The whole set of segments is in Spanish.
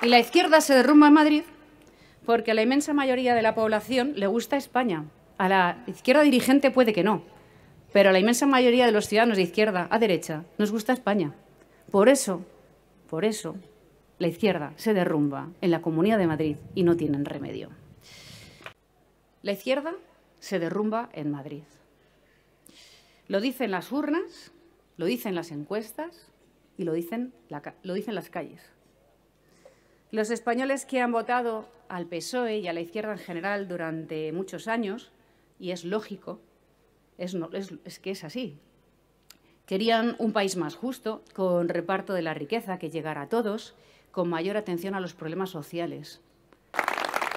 Y la izquierda se derrumba en Madrid porque a la inmensa mayoría de la población le gusta España. A la izquierda dirigente puede que no, pero a la inmensa mayoría de los ciudadanos de izquierda a derecha nos gusta España. Por eso, por eso, la izquierda se derrumba en la Comunidad de Madrid y no tienen remedio. La izquierda se derrumba en Madrid. Lo dicen las urnas, lo dicen las encuestas y lo dicen, lo dicen las calles. Los españoles que han votado al PSOE y a la izquierda en general durante muchos años, y es lógico, es, que es así, querían un país más justo, con reparto de la riqueza que llegara a todos, con mayor atención a los problemas sociales.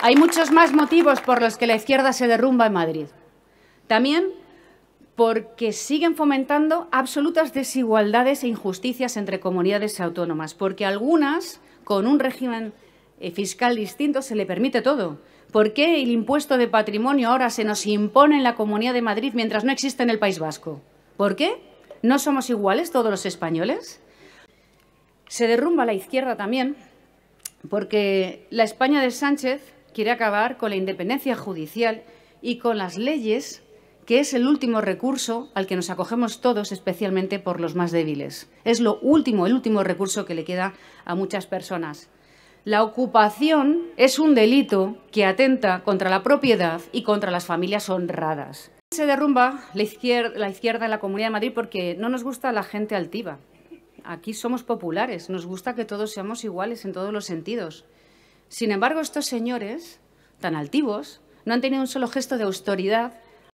Hay muchos más motivos por los que la izquierda se derrumba en Madrid. También porque siguen fomentando absolutas desigualdades e injusticias entre comunidades autónomas, porque algunas, con un régimen eh, fiscal distinto, se le permite todo. ¿Por qué el impuesto de patrimonio ahora se nos impone en la Comunidad de Madrid mientras no existe en el País Vasco? ¿Por qué? ¿No somos iguales todos los españoles? Se derrumba la izquierda también, porque la España de Sánchez quiere acabar con la independencia judicial y con las leyes que es el último recurso al que nos acogemos todos, especialmente por los más débiles. Es lo último, el último recurso que le queda a muchas personas. La ocupación es un delito que atenta contra la propiedad y contra las familias honradas. Se derrumba la izquierda, en la Comunidad de Madrid porque no nos gusta la gente altiva. Aquí somos populares, nos gusta que todos seamos iguales en todos los sentidos. Sin embargo, estos señores, tan altivos, no han tenido un solo gesto de autoridad